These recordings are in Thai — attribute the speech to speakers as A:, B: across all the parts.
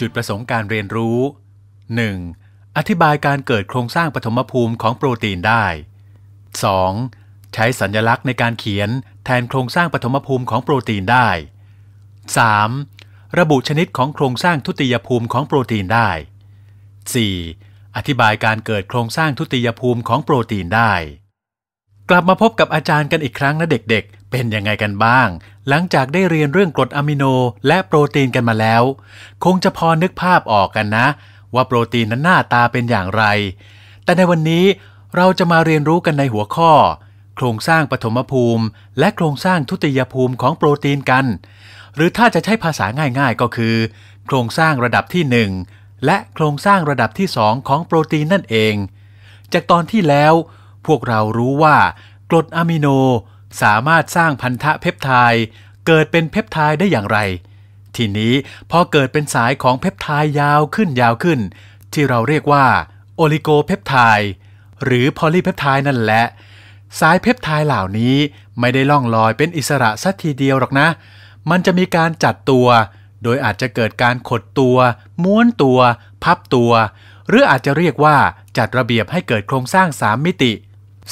A: จุดประสงค์การเรียนรู้ 1. อธิบายการเกิดโครงสร้างปฐมภูมิของโปรตีนได้ 2. ใช้สัญญลักษณ์ในการเขียนแทนโครงสร้างปฐมภูมิของโปรตีนได้ 3. ระบุชนิดของโครงสร้างทุติยภูมิของโปรตีนได้ 4. อธิบายการเกิดโครงสร้างทุติยภูมิของโปรตีนได้ กลับมาพบกับอาจารย์กันอีกครั้งนะเด็ก ๆเป็นยังไงกันบ้าง หลังจากได้เรียนเรื่องกรดอะมิโน และโปรตีนกันมาแล้ว คงจะพอนึกภาพออกกันนะ ว่าโปรตีนนั้นหน้าตาเป็นอย่างไร แต่ในวันนี้เราจะมาเรียนรู้กันในหัวข้อ โครงสร้างปฐมภูมิ และโครงสร้างทุติยภูมิของโปรตีนกัน หรือถ้าจะใช้ภาษาง่าย ๆ ก็คือ โครงสร้างระดับที่ 1 และโครงสร้างระดับที่2ของโปรตีนนั่นเอง จากตอนที่แล้วพวกเรารู้ว่า กรดอะมิโนสามารถสร้างพันธะเพปไทด์เกิดเป็นเพปไทด์ได้อย่างไร ทีนี้พอเกิดเป็นสายของเพปไทด์ยาวขึ้นยาวขึ้น ที่เราเรียกว่าโอลิโกเพปไทด์หรือพอลีเพปไทด์นั่นแหละ สายเพปไทด์เหล่านี้ไม่ได้ล่องลอยเป็นอิสระสักทีเดียวหรอกนะ มันจะมีการจัดตัว โดยอาจจะเกิดการขดตัว ม้วนตัว พับตัว หรืออาจจะเรียกว่าจัดระเบียบให้เกิดโครงสร้างสามมิติ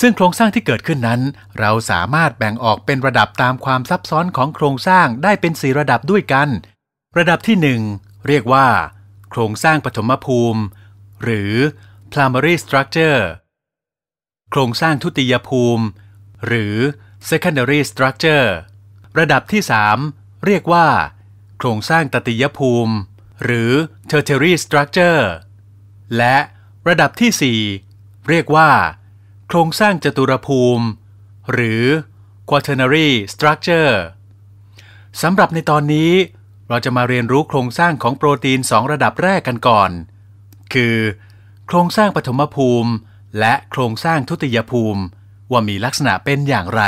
A: ซึ่งโครงสร้างที่เกิดขึ้นนั้น เราสามารถแบ่งออกเป็นระดับตามความซับซ้อนของโครงสร้างได้เป็นส4ระดับด้วยกัน ระดับที่ 1 เรียกว่า โครงสร้างปฐมภูมิ หรือ primary structure โครงสร้างทุติยภูมิ หรือ secondary structure ระดับที่ 3 เรียกว่า โครงสร้างตติยภูมิ หรือ tertiary structure และ ระดับที่ 4 เรียกว่าโครงสร้างจตุรภูมิ หรือ quaternary structure สำหรับในตอนนี้ เราจะมาเรียนรู้โครงสร้างของโปรตีน2ระดับแรกกันก่อน คือ โครงสร้างปฐมภูมิ และโครงสร้างทุติยภูมิว่ามีลักษณะเป็นอย่างไร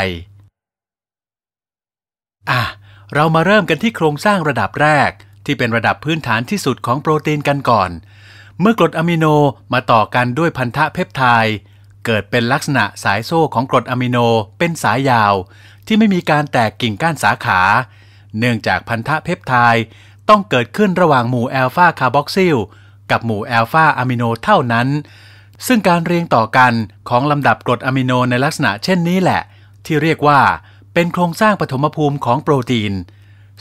A: อ่ะเรามาเริ่มกันที่โครงสร้างระดับแรก ที่เป็นระดับพื้นฐานที่สุดของโปรตีนกันก่อน เมื่อกรดอะมิโนมาต่อกันด้วยพันธะเพปไทด์เกิดเป็นลักษณะสายโซ่ของกรดอะมิโนเป็นสายยาวที่ไม่มีการแตกกิ่งก้านสาขาเนื่องจากพันธะเพปไทด์ต้องเกิดขึ้นระหว่างหมู่แอลฟาคาร์บอกซิลกับหมู่แอลฟาอะมิโนเท่านั้นซึ่งการเรียงต่อกันของลำดับกรดอะมิโนในลักษณะเช่นนี้แหละที่เรียกว่าเป็นโครงสร้างปฐมภูมิของโปรตีน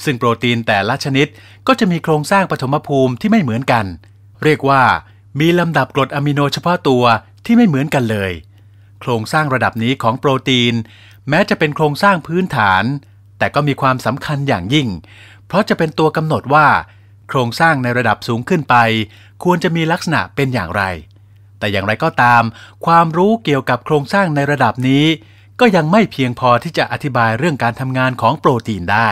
A: ซึ่งโปรตีนแต่ละชนิดก็จะมีโครงสร้างปฐมภูมิที่ไม่เหมือนกันเรียกว่ามีลำดับกรดอะมิโนเฉพาะตัวที่ไม่เหมือนกันเลย โครงสร้างระดับนี้ของโปรตีน แม้จะเป็นโครงสร้างพื้นฐาน แต่ก็มีความสำคัญอย่างยิ่ง เพราะจะเป็นตัวกำหนดว่า โครงสร้างในระดับสูงขึ้นไป ควรจะมีลักษณะเป็นอย่างไร แต่อย่างไรก็ตาม ความรู้เกี่ยวกับโครงสร้างในระดับนี้ ก็ยังไม่เพียงพอที่จะอธิบายเรื่องการทำงานของโปรตีนได้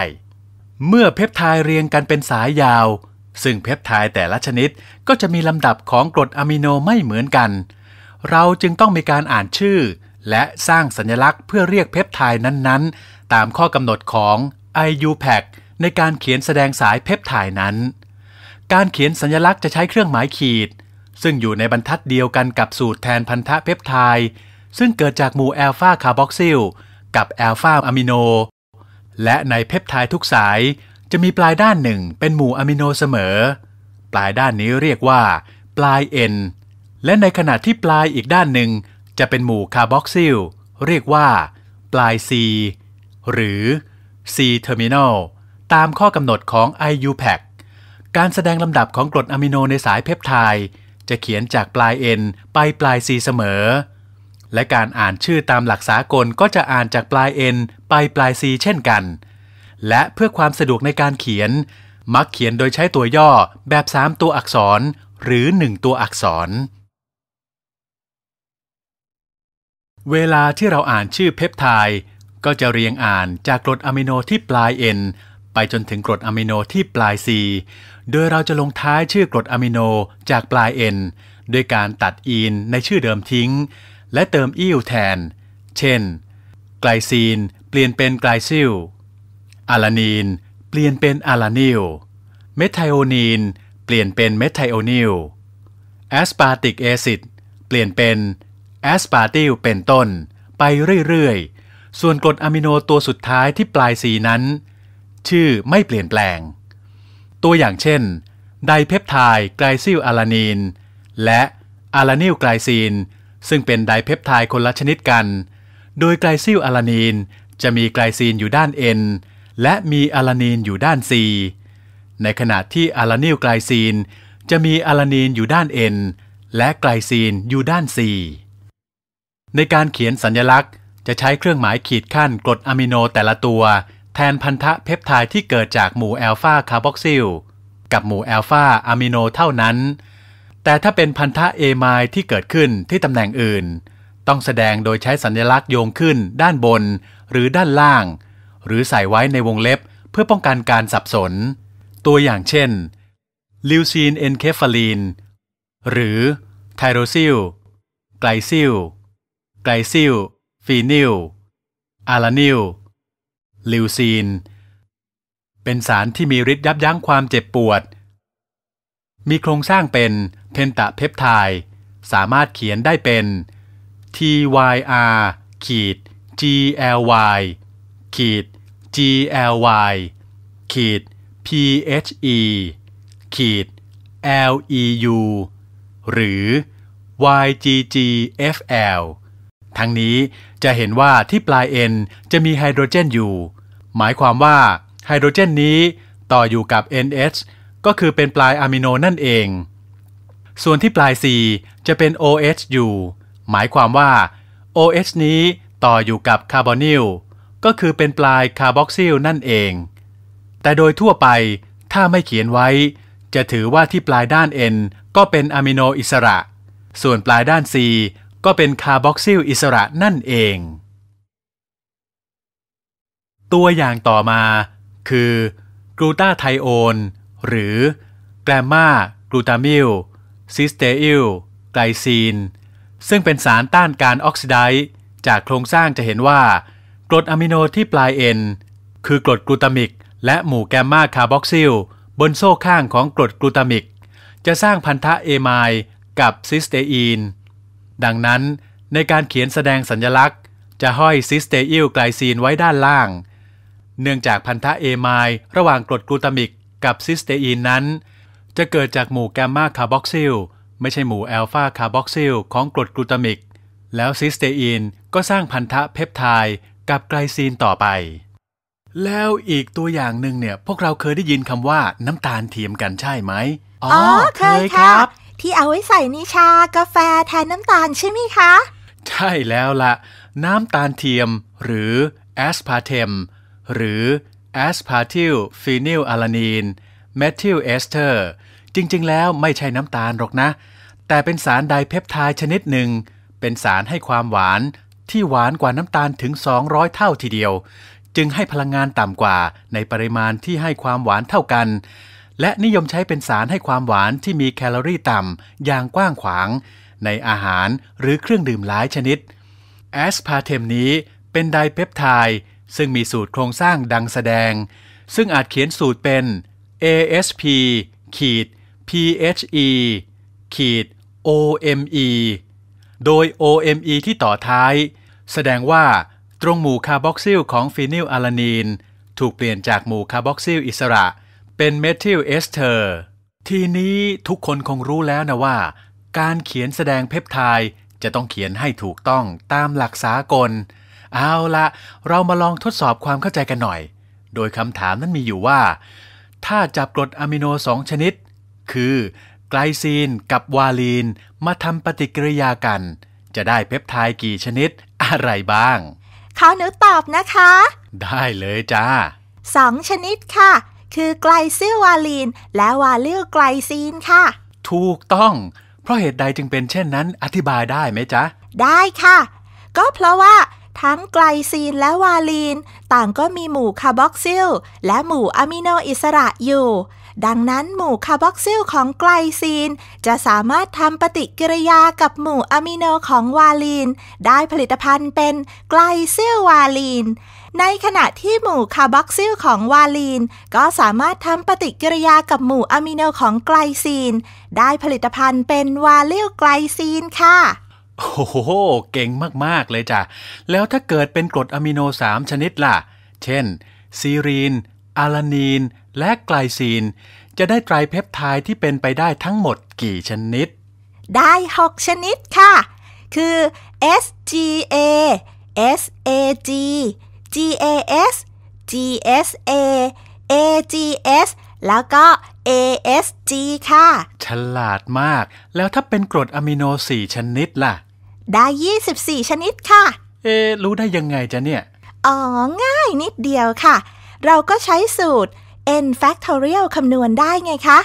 A: เมื่อเพปไทด์เรียงกันเป็นสายยาว ซึ่งเพปไทด์แต่ละชนิดก็จะมีลำดับของกรดอะมิโนไม่เหมือนกันเราจึงต้องมีการอ่านชื่อ และสร้างสัญลักษณ์เพื่อเรียกเพปไทด์นั้นๆ ตามข้อกำหนดของ IUPAC ในการเขียนแสดงสายเพปไทด์นั้น การเขียนสัญลักษณ์จะใช้เครื่องหมายขีด ซึ่งอยู่ในบรรทัดเดียวกันกับสูตรแทนพันธะเพปไทด์ ซึ่งเกิดจากหมู่แอลฟาคาร์บอกซิลกับแอลฟาอะมิโน และในเพปไทด์ทุกสาย จะมีปลายด้านหนึ่งเป็นหมู่อะมิโนเสมอ ปลายด้านนี้เรียกว่าปลายเอ็นและในขณะที่ปลายอีกด้านหนึ่งจะเป็นหมู่คาร์บอกซิลเรียกว่าปลาย C หรือ C terminal ตามข้อกำหนดของ IUPAC การแสดงลำดับของกรดอะมิโนในสายเพปไทด์จะเขียนจากปลาย N ไปปลาย C เสมอ และการอ่านชื่อตามหลักสากลก็จะอ่านจากปลาย N ไปปลาย C เช่นกัน และเพื่อความสะดวกในการเขียน มักเขียนโดยใช้ตัวย่อแบบ 3 ตัวอักษร หรือ 1 ตัวอักษรเวลาที่เราอ่านชื่อเพปไทด์ก็จะเรียงอ่านจากกรดอะมิโนที่ปลาย N ไปจนถึงกรดอะมิโนที่ปลาย C โดยเราจะลงท้ายชื่อกรดอะมิโนจากปลาย N ด้วยการตัดอีนในชื่อเดิมทิ้ง และเติมอิวแทน เช่น ไกลซีนเปลี่ยนเป็นไกลซิลอะลานีนเปลี่ยนเป็นอะลานิล เมทไทโอนีน เปลี่ยนเป็นเมทไทโอนิล แอสปาร์ติกแอซิดเปลี่ยนเป็นแอสปาร์ติลเป็นต้นไปเรื่อย ๆ ส่วนกรดอะมิโนตัวสุดท้ายที่ปลายสีนั้น ชื่อไม่เปลี่ยนแปลง ตัวอย่างเช่น ไดเพปไทด์ไกลซิลอะลานีน และอะลานิลไกลซีนซึ่งเป็นไดเพปไทด์คนละชนิดกัน โดยไกลซิลอะลานีนจะมีไกลซีนอยู่ด้าน N และมีอะลานีนอยู่ด้าน C ในขณะที่อะลานิลไกลซีนจะมีอะลานีนอยู่ด้าน N และไกลซีนอยู่ด้าน C ในการเขียนสัญลักษณ์จะใช้เครื่องหมายขีดขั้นกรดอะมิโนแต่ละตัว แทนพันธะเพปไทด์ที่เกิดจากหมู่แอลฟาคาร์บอกซิล กับหมู่แอลฟาอะมิโนเท่านั้น แต่ถ้าเป็นพันธะเอไมล์ที่เกิดขึ้นที่ตำแหน่งอื่น ต้องแสดงโดยใช้สัญลักษณ์โยงขึ้นด้านบนหรือด้านล่าง หรือใส่ไว้ในวงเล็บเพื่อป้องกันการสับสน ตัวอย่างเช่น ลิวซีนเอนเคฟาลีนหรือไทโรซิลไกลซิลไกลซิลฟีนิลอาลานิลลิวซีน เป็นสารที่มีฤทธิ์ยับยั้งความเจ็บปวด มีโครงสร้างเป็นเพนตาเพปไทด์ สามารถเขียนได้เป็น tyr ขีด gly ขีด gly ขีด phe ขีด leu หรือ YGGFL ทั้งนี้จะเห็นว่าที่ปลายเอ็นจะมี ไฮโดรเจนอยู่ หมายความว่า ไฮโดรเจนนี้ต่ออยู่กับ NH ก็คือเป็นปลายอะมิโนนั่นเอง ส่วนที่ปลาย C จะเป็น OH อยู่หมายความว่า OH นี้ต่ออยู่กับคาร์บอนิลก็คือเป็นปลายคาร์บอกซิลนั่นเอง แต่โดยทั่วไปถ้าไม่เขียนไว้ จะถือว่าที่ปลายด้าน N ก็เป็นอะมิโนอิสระ ส่วนปลายด้าน C ก็เป็นคาร์บอกซิลอิสระนั่นเอง ตัวอย่างต่อมาคือกลูตาไทโอนหรือ แกรมมากลูตามิลซิสเตอิลไกลซีน ซึ่งเป็นสารต้านการออกซิไดซ์จากโครงสร้างจะเห็นว่า กรดอะมิโนที่ปลายเอ็นคือกรดกลูตามิก และหมู่แกมมาคาร์บอกซิล บนโซ่ข้างของกรดกลูตามิกจะสร้างพันธะเอไมกับซิสเตอีนดังนั้นในการเขียนแสดงสัญลักษณ์จะห้อยซิสเตอิลไกลซีนไว้ด้านล่าง เนื่องจากพันธะเอไมระหว่างกรดกลูตามิกกับซิสเตอีนนั้น จะเกิดจากหมู่แกมมาคาร์บอกซิล ไม่ใช่หมู่แอลฟาคาร์บอกซิลของกรดกลูตามิก แล้วซิสเตอีน ก็สร้างพันธะเพปไทด์กับไกลซีนต่อไป แล้วอีกตัวอย่างหนึ่งเนี่ย พวกเราเคยได้ยินคำว่าน้ำตาลเทียมกันใช่ไหม อ๋อเคยครั
B: บที่เอาไว้ใส่นิชากาแฟแทนน้ำตาลใช่ไหมคะ
A: ใช่แล้วละน้ำตาลเทียมหรือแอสพาเทมหรือแอสพาทิลฟีนิลอะลานีนเมทิลเอสเตอร์จริงๆ แล้วไม่ใช่น้ำตาลหรอกนะ แต่เป็นสารไดเพปไทด์ชนิดหนึ่ง เป็นสารให้ความหวานที่หวานกว่าน้ำตาลถึง 200 เท่าทีเดียว จึงให้พลังงานต่ำกว่าในปริมาณที่ให้ความหวานเท่ากันและนิยมใช้เป็นสารให้ความหวานที่มีแคลอรี่ต่ำ อย่างกว้างขวางในอาหารหรือเครื่องดื่มหลายชนิดแอสพาเทมนี้เป็นไดเปปไทด์ซึ่งมีสูตรโครงสร้างดังแสดง ซึ่งอาจเขียนสูตรเป็น ASP ขีด PHE ขีด OME โดย OME ที่ต่อท้าย แสดงว่าตรงหมู่คาร์บอกซิลของฟีนิลอะลานีน ถูกเปลี่ยนจากหมู่คาร์บอกซิลอิสระเป็นเมทิลเอสเทอร์ทีนี้ทุกคนคงรู้แล้วนะว่า การเขียนแสดงเพปไทด์จะต้องเขียนให้ถูกต้องตามหลักสากล เอาละ เรามาลองทดสอบความเข้าใจกันหน่อย โดยคำถามนั้นมีอยู่ว่า ถ้าจับกรดอะมิโนสองชนิด คือ ไกลซีนกับวาลีน มาทำปฏิกิริยากัน จะได้เพปไทด์กี่ชนิดอะไรบ้าง
B: ขอหนูตอบนะคะ
A: ได้เลยจ้า
B: สองชนิดค่ะคือไกลซิลวาลีน และวาลิลไกลซีนค่ะ
A: ถูกต้อง เพราะเหตุใดจึงเป็นเช่นนั้นอธิบายได้ไหมจ๊ะ
B: ได้ค่ะ ก็เพราะว่า ทั้งไกลซีนและวาลีน ต่างก็มีหมู่คาร์บอกซิล และหมู่อะมิโนอิสระอยู่ ดังนั้นหมู่คาร์บอกซิลของไกลซีน จะสามารถทำปฏิกิริยากับหมู่อะมิโนของวาลีน ได้ผลิตภัณฑ์เป็นไกลซิลวาลีนในขณะที่หมู่คาร์บอกซิลของวาลีน ก็สามารถทำปฏิกิริยากับหมู่อะมิโนของไกลซีน ได้ผลิตภัณฑ์เป็นวาลิลไกลซีนค่ะ
A: โอ้โห เก่งมาก ๆ เลยจ้ะ แล้วถ้าเกิดเป็นกรดอะมิโน3 ชนิดล่ะ เช่น ซีรีน อาลานีน และไกลซีน จะได้ไตรเพปไทด์ที่เป็นไปได้ทั้งหมดกี่ชนิด ได้ 6 ชนิดค่ะ ค
B: ือ SGA SAG G A S G S A A G S แล้วก็ ASG ค่ะ
A: ฉลาดมาก แล้วถ้าเป็นกรดอะมิโน 4 ชนิดล่ะ ได้ 24 ชนิดค่ะ เอ๊รู้ได้ยังไงจ๊ะเนี่ย
B: อ๋อ ง่ายนิดเดียวค่ะ เราก็ใช้สูตร n factorial คำนวณได้ไงคะ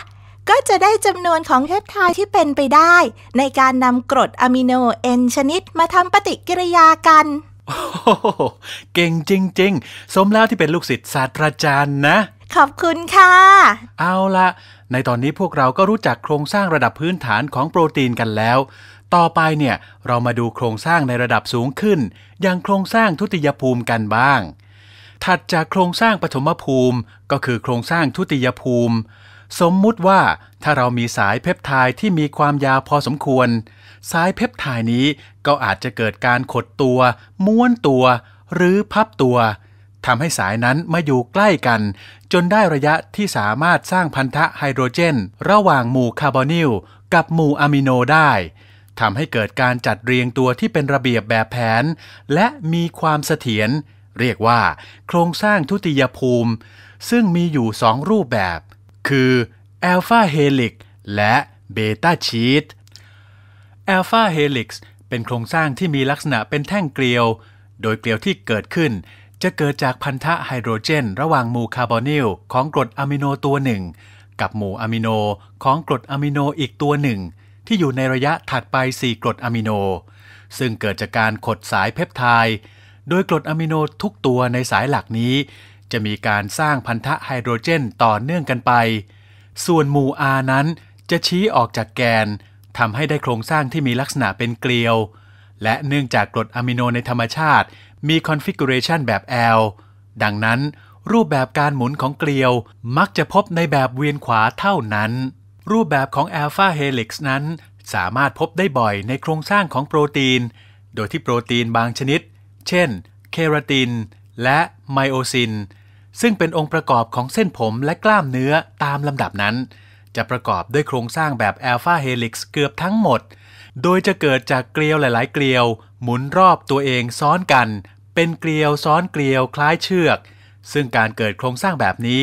B: ก็จะได้จำนวนของเทปไทที่เป็นไปได้ ในการนำกรดอะมิโน n ชนิดมาทำปฏิกิริยากัน
A: เก่งจริงๆ สมแล้วที่เป็นลูกศิษย์ศาสตราจารย์นะ
B: ขอบคุณค่ะ
A: เอาละในตอนนี้พวกเราก็รู้จักโครงสร้างระดับพื้นฐานของโปรตีนกันแล้ว ต่อไปเนี่ยเรามาดูโครงสร้างในระดับสูงขึ้น อย่างโครงสร้างทุติยภูมิกันบ้าง ถัดจากโครงสร้างปฐมภูมิก็คือโครงสร้างทุติยภูมิสมมุติว่าถ้าเรามีสายเพปไทด์ที่มีความยาวพอสมควร สายเพปไทด์นี้ก็อาจจะเกิดการขดตัว ม้วนตัว หรือพับตัวทำให้สายนั้นมาอยู่ใกล้กัน จนได้ระยะที่สามารถสร้างพันธะไฮโดรเจน ระหว่างหมู่คาร์บอนิลกับหมู่อะมิโนได้ทำให้เกิดการจัดเรียงตัวที่เป็นระเบียบแบบแผนและมีความเสถียรเรียกว่า โครงสร้างทุติยภูมิ ซึ่งมีอยู่สองรูปแบบคือแอลฟาเฮลิกและเบต้าชีตแอลฟาเฮลิกเป็นโครงสร้างที่มีลักษณะเป็นแท่งเกลียว โดยเกลียวที่เกิดขึ้น จะเกิดจากพันธะไฮโดรเจน ระหว่างหมู่คาร์บอนิล ของกรดอะมิโนตัวหนึ่ง กับหมู่อะมิโนของกรดอะมิโนอีกตัวหนึ่ง ที่อยู่ในระยะถัดไป 4กรดอะมิโน ซึ่งเกิดจากการขดสายเพปไทด์ โดยกรดอะมิโนทุกตัวในสายหลักนี้จะมีการสร้างพันธะไฮโดรเจนต่อเนื่องกันไป ส่วนหมู่ R นั้นจะชี้ออกจากแกนทำให้ได้โครงสร้างที่มีลักษณะเป็นเกลียว และเนื่องจากกรดอะมิโนในธรรมชาติ มีคอนฟิกูเรชันแบบ L ดังนั้นรูปแบบการหมุนของเกลียวมักจะพบในแบบเวียนขวาเท่านั้น รูปแบบของอัลฟาเฮลิกซ์นั้นสามารถพบได้บ่อยในโครงสร้างของโปรตีน โดยที่โปรตีนบางชนิด เช่น เคราตินและไมโอซินซึ่งเป็นองค์ประกอบของเส้นผมและกล้ามเนื้อตามลำดับนั้น จะประกอบด้วยโครงสร้างแบบแอลฟาเฮลิกซ์เกือบทั้งหมด โดยจะเกิดจากเกลียวหลาย ๆเกลียวหมุนรอบตัวเองซ้อนกัน เป็นเกลียวซ้อนเกลียวคล้ายเชือก ซึ่งการเกิดโครงสร้างแบบนี้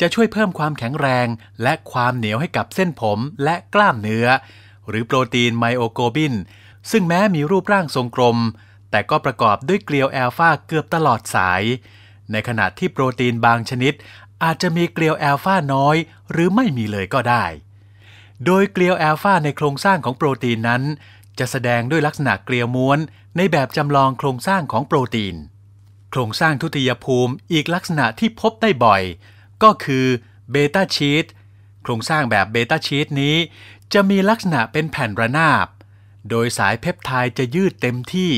A: จะช่วยเพิ่มความแข็งแรงและความเหนียวให้กับเส้นผมและกล้ามเนื้อ หรือโปรตีนไมโอโกบิน ซึ่งแม้มีรูปร่างทรงกลม แต่ก็ประกอบด้วยเกลียวแอลฟาเกือบตลอดสายในขณะที่โปรตีนบางชนิด อาจจะมีเกลียวแอลฟาน้อย หรือไม่มีเลยก็ได้ โดยเกลียวแอลฟาในโครงสร้างของโปรตีนนั้น จะแสดงด้วยลักษณะเกลียวม้วน ในแบบจำลองโครงสร้างของโปรตีน โครงสร้างทุติยภูมิอีกลักษณะที่พบได้บ่อย ก็คือเบต้าชีตโครงสร้างแบบเบต้าชีตนี้จะมีลักษณะเป็นแผ่นระนาบ โดยสายเพปไทด์จะยืดเต็มที่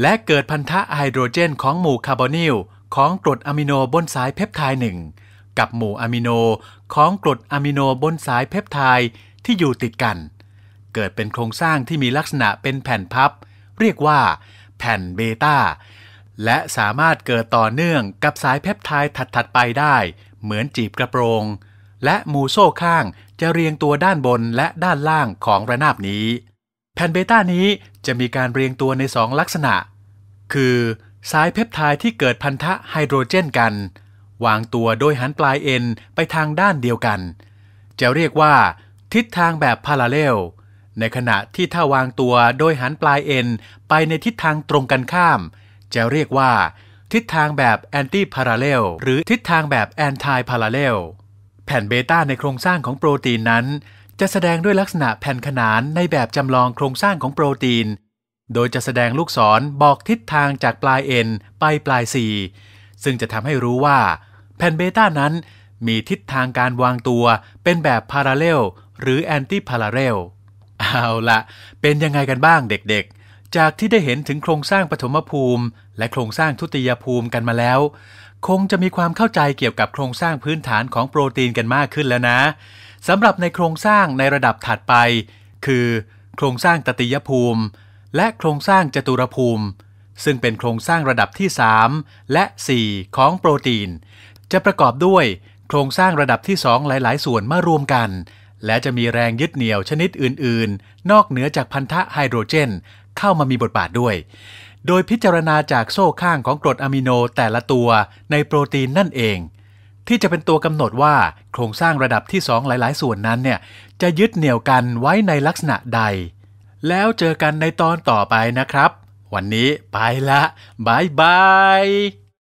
A: และเกิดพันธะไฮโดรเจน ของหมู่คาร์บอนิลของกรดอะมิโนบนสายเพปไทด์หนึ่งกับหมู่อะมิโนของกรดอะมิโนบนสายเพปไทด์ที่อยู่ติดกัน เกิดเป็นโครงสร้างที่มีลักษณะเป็นแผ่นพับ เรียกว่าแผ่นเบต้าและสามารถเกิดต่อเนื่องกับสายเพปไทด์ถัดๆ ไปได้ เหมือนจีบกระโปรง และหมู่โซ่ข้างจะเรียงตัวด้านบนและด้านล่างของระนาบนี้ แผ่นเบต้านี้จะมีการเรียงตัวในสองลักษณะ คือสายเพปไทด์ที่เกิดพันธะไฮโดรเจนกัน วางตัวโดยหันปลายเอ็นไปทางด้านเดียวกัน จะเรียกว่าทิศทางแบบพาราเลลในขณะที่ถ้าวางตัวโดยหันปลายเอ็นไปในทิศทางตรงกันข้าม จะเรียกว่าทิศทางแบบแอนตี้พาราเลลหรือทิศทางแบบแอนตี้พาราเลลแผ่นเบต้าในโครงสร้างของโปรตีนนั้น จะแสดงด้วยลักษณะแผ่นขนานในแบบจำลองโครงสร้างของโปรตีนโดยจะแสดงลูกศรบอกทิศทางจากปลายเอ็นไปปลายีซึ่งจะทำให้รู้ว่า แผ่นเบต้านั้น มีทิศทางการวางตัวเป็นแบบพาราเรลหรือแอนติพาราเรลเอาละเป็นยังไงกันบ้างเด็กๆ จากที่ได้เห็นถึงโครงสร้างปฐมภูมิ และโครงสร้างทุติยภูมิกันมาแล้ว คงจะมีความเข้าใจเกี่ยวกับโครงสร้างพื้นฐานของโปรตีนกันมากขึ้นแล้วนะสำหรับในโครงสร้างในระดับถัดไป คือ โครงสร้างตติยภูมิและโครงสร้างจตุรภูมิ ซึ่งเป็นโครงสร้างระดับที่ 3 และ 4 ของโปรตีน จะประกอบด้วยโครงสร้างระดับที่ 2 หลายๆ ส่วนมารวมกัน และจะมีแรงยึดเหนี่ยวชนิดอื่นๆ นอกเหนือจากพันธะไฮโดรเจน เข้ามามีบทบาทด้วย โดยพิจารณาจากโซ่ข้างของกรดอะมิโนแต่ละตัวในโปรตีนนั่นเอง ที่จะเป็นตัวกำหนดว่า โครงสร้างระดับที่2หลาย ๆ ส่วนนั้นเนี่ยจะยึดเหนี่ยวกันไว้ในลักษณะใดแล้วเจอกันในตอนต่อไปนะครับ วันนี้ไปละบายบาย